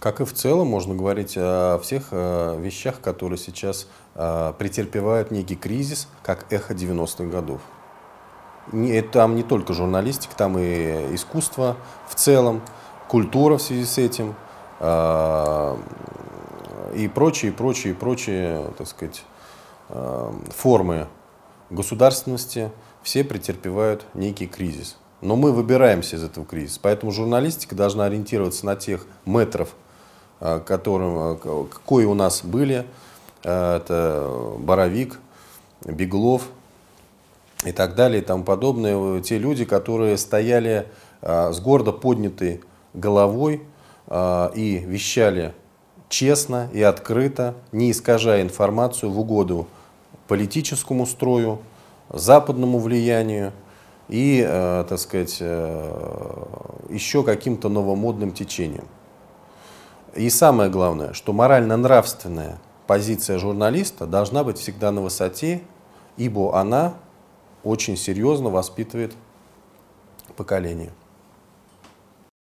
Как и в целом можно говорить о всех э, вещах, которые сейчас э, претерпевают некий кризис, как эхо 90-х годов. Э, там не только журналистика, там и искусство в целом, культура в связи с этим и прочие, прочие, прочие, так сказать, формы государственности, все претерпевают некий кризис. Но мы выбираемся из этого кризиса. Поэтому журналистика должна ориентироваться на тех метров, Э, которым, э, какой у нас были. Э, это Боровик, Беглов и так далее и тому подобное. Те люди, которые стояли с гордо поднятой головой и вещали честно и открыто, не искажая информацию в угоду политическому строю, западному влиянию и, так сказать, еще каким-то новомодным течением. И самое главное, что морально-нравственная позиция журналиста должна быть всегда на высоте, ибо она очень серьезно воспитывает поколение.